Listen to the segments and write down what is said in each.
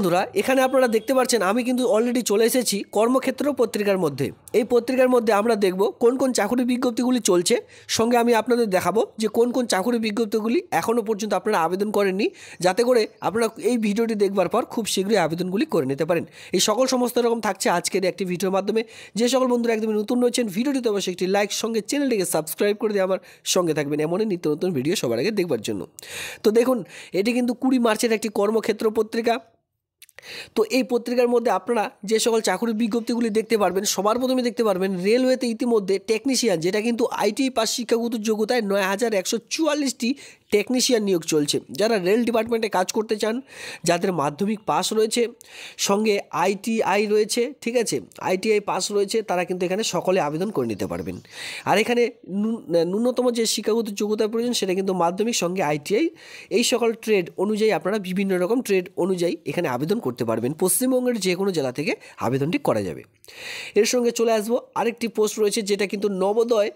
বন্ধুরা এখানে আপনারা দেখতে পাচ্ছেন আমি কিন্তু অলরেডি চলে এসেছি কর্মক্ষেত্র পত্রিকার মধ্যে এই পত্রিকার মধ্যে আমরা দেখব কোন কোন চাকরি বিজ্ঞপ্তিগুলি চলছে সঙ্গে আমি আপনাদের দেখাবো যে কোন কোন চাকরি বিজ্ঞপ্তিগুলি এখনও পর্যন্ত আপনারা আবেদন করেননি যাতে করে আপনারা এই ভিডিওটি দেখবার পর খুব শীঘ্রই আবেদনগুলি করে নিতে পারেন এই সকল সমস্ত রকম থাকছে আজকের একটি ভিডিওর মাধ্যমে যে সকল বন্ধুরা একদমই নতুন রয়েছেন ভিডিওটিতে অবশ্যই একটি লাইক সঙ্গে চ্যানেলটিকে সাবস্ক্রাইব করে দিয়ে আমার সঙ্গে থাকবেন এমনই নিত্য নতুন ভিডিও সবার আগে দেখবার জন্য তো দেখুন এটি কিন্তু কুড়ি মার্চের একটি কর্মক্ষেত্র পত্রিকা তো এই পত্রিকার মধ্যে আপনারা যে সকল চাকরির বিজ্ঞপ্তিগুলি দেখতে পারবেন সবার প্রথমে দেখতে পারবেন রেলওয়েতে ইতিমধ্যে টেকনিশিয়ান যেটা কিন্তু আইটিআই পাস শিক্ষাগত যোগ্যতায় নয় হাজার একশো চুয়াল্লিশটি টেকনিশিয়ান নিয়োগ চলছে যারা রেল ডিপার্টমেন্টে কাজ করতে চান যাদের মাধ্যমিক পাস রয়েছে সঙ্গে আইটিআই রয়েছে ঠিক আছে আইটিআই পাস রয়েছে তারা কিন্তু এখানে সকলে আবেদন করে নিতে পারবেন আর এখানে ন্যূনতম যে শিক্ষাগত যোগ্যতার প্রয়োজন সেটা কিন্তু মাধ্যমিক সঙ্গে আইটিআই এই সকল ট্রেড অনুযায়ী আপনারা বিভিন্ন রকম ট্রেড অনুযায়ী এখানে আবেদন করতে পারবেন পশ্চিমবঙ্গের যে কোনো জেলা থেকে আবেদনটি করা যাবে এর সঙ্গে চলে আসবো আরেকটি পোস্ট রয়েছে যেটা কিন্তু নবোদয়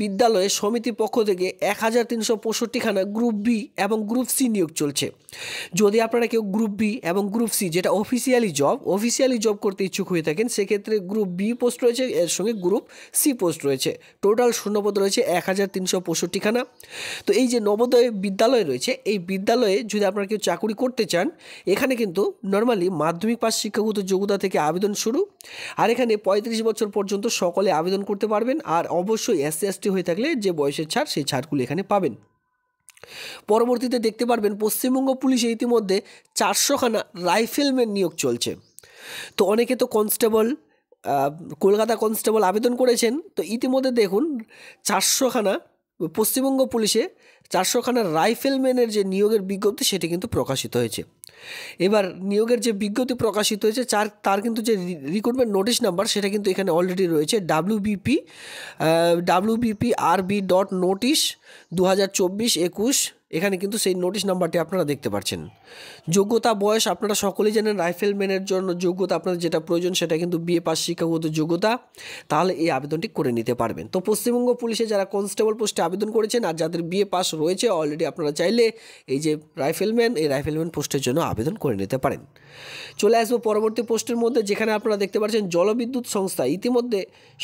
বিদ্যালয়ে সমিতির পক্ষ থেকে এক হাজার তিনশো পঁয়ষট্টিখানা গ্রুপ বি এবং গ্রুপ সি নিয়োগ চলছে যদি আপনারা কেউ গ্রুপ বি এবং গ্রুপ সি যেটা অফিসিয়ালি জব অফিসিয়ালি জব করতে ইচ্ছুক হয়ে থাকেন সেক্ষেত্রে গ্রুপ বি পোস্ট রয়েছে এর সঙ্গে গ্রুপ সি পোস্ট রয়েছে টোটাল শূন্যপদ রয়েছে এক হাজার তিনশো পঁয়ষট্টিখানা তো এই যে নবোদয় বিদ্যালয় রয়েছে এই বিদ্যালয়ে যদি আপনারা কেউ চাকুরি করতে চান এখানে কিন্তু নর্মালি মাধ্যমিক পাশ শিক্ষাগত যোগ্যতা থেকে আবেদন শুরু আর এখানে পঁয়ত্রিশ বছর পর্যন্ত সকলে আবেদন করতে পারবেন আর অবশ্যই এস এসসি এসটি হয়ে থাকলে যে বয়সের ছাড় সেই ছাড়গুলো এখানে পাবেন পরবর্তীতে দেখতে পারবেন পশ্চিমবঙ্গ পুলিশে ইতিমধ্যে চারশোখানা রাইফেলম্যান নিয়োগ চলছে তো অনেকে তো কনস্টেবল কলকাতা কনস্টেবল আবেদন করেছেন তো ইতিমধ্যে দেখুন চারশোখানা পশ্চিমবঙ্গ পুলিশে চারশোখানা রাইফেলম্যানের যে নিয়োগের বিজ্ঞপ্তি সেটি কিন্তু প্রকাশিত হয়েছে এবার নিয়োগের যে বিজ্ঞপ্তি প্রকাশিত হয়েছে চার তার কিন্তু যে রিক্রুটমেন্ট নোটিশ নাম্বার সেটা কিন্তু এখানে অলরেডি রয়েছে WBP WBP B dot notice দু হাজার চব্বিশ একুশ এখানে কিন্তু সেই নোটিশ নাম্বারটি আপনারা দেখতে পাচ্ছেন যোগ্যতা বয়স আপনারা সকলেই জানেন রাইফেলম্যানের জন্য যোগ্যতা আপনাদের যেটা প্রয়োজন সেটা কিন্তু বিএ পাস শিক্ষাগত যোগ্যতা তাহলে এই আবেদনটি করে নিতে পারবেন তো পশ্চিমবঙ্গ পুলিশে যারা কনস্টেবল পোস্টে আবেদন করেছেন আর যাদের বিএ পাস রয়েছে অলরেডি আপনারা চাইলে এই যে রাইফেলম্যান এই রাইফেলম্যান পোস্টের জন্য জন্য আবেদন করে নিতে পারেন চলে আসবো পরবর্তী পোস্টের মধ্যে যেখানে আপনারা দেখতে পাচ্ছেন জলবিদ্যুৎ সংস্থা ইতিমধ্যে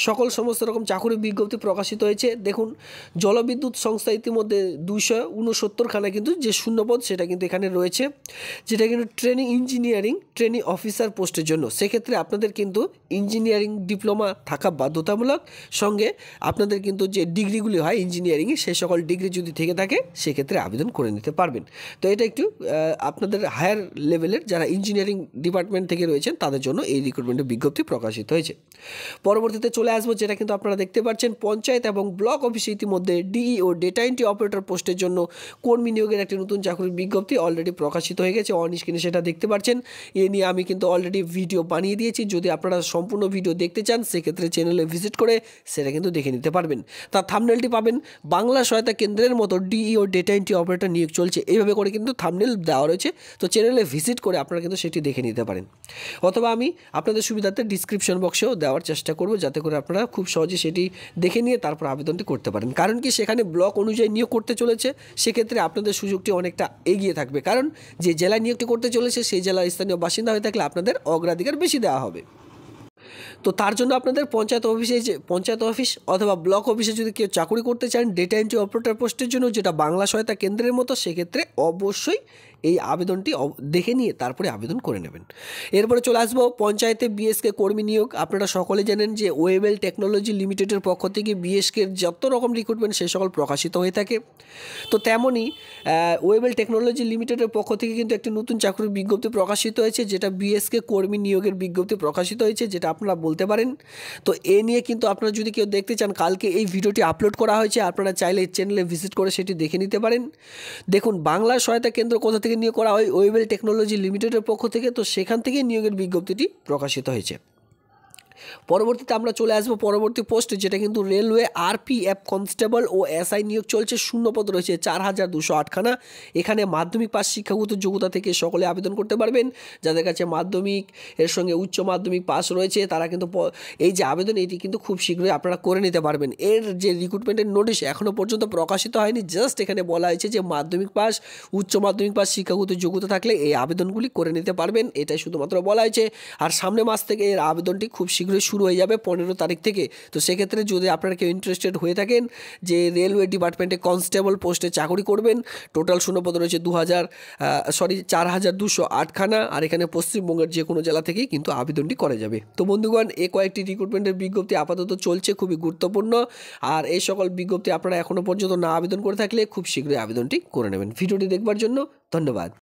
সকল সমস্ত রকম চাকুরি বিজ্ঞপ্তি প্রকাশিত হয়েছে দেখুন জলবিদ্যুৎ সংস্থা ইতিমধ্যে দুশো উনসত্তরখানা কিন্তু যে শূন্যপদ সেটা কিন্তু এখানে রয়েছে যেটা কিন্তু ট্রেনিং ইঞ্জিনিয়ারিং ট্রেনিং অফিসার পোস্টের জন্য সেক্ষেত্রে আপনাদের কিন্তু ইঞ্জিনিয়ারিং ডিপ্লোমা থাকা বাধ্যতামূলক সঙ্গে আপনাদের কিন্তু যে ডিগ্রিগুলি হয় ইঞ্জিনিয়ারিংয়ে সে সকল ডিগ্রি যদি থেকে থাকে সেক্ষেত্রে আবেদন করে নিতে পারবেন তো এটা একটু আপনাদের হাই হায়ার লেভেলের যারা ইঞ্জিনিয়ারিং ডিপার্টমেন্ট থেকে রয়েছেন তাদের জন্য এই রিক্রুটমেন্টের বিজ্ঞপ্তি প্রকাশিত হয়েছে পরবর্তীতে চলে আসবো যেটা কিন্তু আপনারা দেখতে পাচ্ছেন পঞ্চায়েত এবং ব্লক অফিসে ইতিমধ্যে DEO data entry operator পোস্টের জন্য কর্মী নিয়োগের একটি নতুন চাকরির বিজ্ঞপ্তি অলরেডি প্রকাশিত হয়ে গেছে অন স্ক্রিনে সেটা দেখতে পাচ্ছেন এ নিয়ে আমি কিন্তু অলরেডি ভিডিও বানিয়ে দিয়েছি যদি আপনারা সম্পূর্ণ ভিডিও দেখতে চান সেক্ষেত্রে চ্যানেলে ভিজিট করে সেটা কিন্তু দেখে নিতে পারবেন তার থামনেলটি পাবেন বাংলা সহায়তা কেন্দ্রের মতো DEO data entry operator নিয়োগ চলছে এইভাবে করে কিন্তু থামনেল দেওয়া রয়েছে তো চ্যানেলে ভিজিট করে আপনারা কিন্তু সেটি দেখে নিতে পারেন অথবা আমি আপনাদের সুবিধাতে ডিসক্রিপশন বক্সেও দেওয়ার চেষ্টা করব যাতে করে আপনারা খুব সহজে সেটি দেখে নিয়ে তারপর আবেদনটি করতে পারেন কারণ কি সেখানে ব্লক অনুযায়ী নিয়োগ করতে চলেছে সেক্ষেত্রে আপনাদের সুযোগটি অনেকটা এগিয়ে থাকবে কারণ যে জেলায় নিয়োগটি করতে চলেছে সেই জেলার স্থানীয় বাসিন্দা হয়ে থাকলে আপনাদের অগ্রাধিকার বেশি দেওয়া হবে তো তার জন্য আপনাদের পঞ্চায়েত অফিসে যে পঞ্চায়েত অফিস অথবা ব্লক অফিসে যদি কেউ চাকরি করতে চান ডেটা এন্ট্রি অপারেটর পোস্টের জন্য যেটা বাংলা সহায়তা কেন্দ্রের মতো সেক্ষেত্রে অবশ্যই এই আবেদনটি দেখে নিয়ে তারপরে আবেদন করে নেবেন এরপরে চলে আসবো পঞ্চায়েতে বিএসকে কর্মী নিয়োগ আপনারা সকলে জানেন যে ওয়েবেল টেকনোলজি লিমিটেডের পক্ষ থেকে বিএসকে যত রকম রিক্রুটমেন্ট সে সকল প্রকাশিত হয়ে থাকে তো তেমনই ওয়েবেল টেকনোলজি লিমিটেডের পক্ষ থেকে কিন্তু একটি নতুন চাকরির বিজ্ঞপ্তি প্রকাশিত হয়েছে যেটা বিএসকে কর্মী নিয়োগের বিজ্ঞপ্তি প্রকাশিত হয়েছে যেটা আপনারা বলতে পারেন তো এ নিয়ে কিন্তু আপনারা যদি কেউ দেখতে চান কালকে এই ভিডিওটি আপলোড করা হয়েছে আপনারা চাইলে চ্যানেলে ভিজিট করে সেটি দেখে নিতে পারেন দেখুন বাংলা সহায়তা কেন্দ্র কোথা থেকে নিয়োগ করা হয় ওয়েবেল টেকনোলজি লিমিটেডের পক্ষ থেকে তো সেখান থেকে নিয়োগের বিজ্ঞপ্তিটি প্রকাশিত হয়েছে পরবর্তীতে আমরা চলে আসবো পরবর্তী পোস্টে যেটা কিন্তু রেলওয়ে এফ কনস্টেবল ও এসআই নিয়োগ চলছে শূন্যপদ রয়েছে চার হাজার দুশো আটখানা এখানে মাধ্যমিক পাশ শিক্ষাগত যোগ্যতা থেকে সকলে আবেদন করতে পারবেন যাদের কাছে মাধ্যমিক এর সঙ্গে উচ্চ মাধ্যমিক পাস রয়েছে তারা কিন্তু এই যে আবেদন এটি কিন্তু খুব শীঘ্রই আপনারা করে নিতে পারবেন এর যে রিক্রুটমেন্টের নোটিশ এখনও পর্যন্ত প্রকাশিত হয়নি জাস্ট এখানে বলা হয়েছে যে মাধ্যমিক পাস উচ্চ মাধ্যমিক পাস শিক্ষাগত যোগ্যতা থাকলে এই আবেদনগুলি করে নিতে পারবেন এটাই শুধুমাত্র বলা হয়েছে আর সামনে মাস থেকে এর আবেদনটি খুব শীঘ্র শীঘ্রই শুরু হয়ে যাবে পনেরো তারিখ থেকে তো সেক্ষেত্রে যদি আপনারা কেউ ইন্টারেস্টেড হয়ে থাকেন যে রেলওয়ে ডিপার্টমেন্টে কনস্টেবল পোস্টে চাকরি করবেন টোটাল শূন্যপদ রয়েছে দু হাজার সরি চার হাজার দুশো আটখানা আর এখানে পশ্চিমবঙ্গের যে কোনো জেলা থেকেই কিন্তু আবেদনটি করা যাবে তো বন্ধুগণ এ কয়েকটি রিক্রুটমেন্টের বিজ্ঞপ্তি আপাতত চলছে খুবই গুরুত্বপূর্ণ আর এই সকল বিজ্ঞপ্তি আপনারা এখনও পর্যন্ত না আবেদন করে থাকলে খুব শীঘ্রই আবেদনটি করে নেবেন ভিডিওটি দেখবার জন্য ধন্যবাদ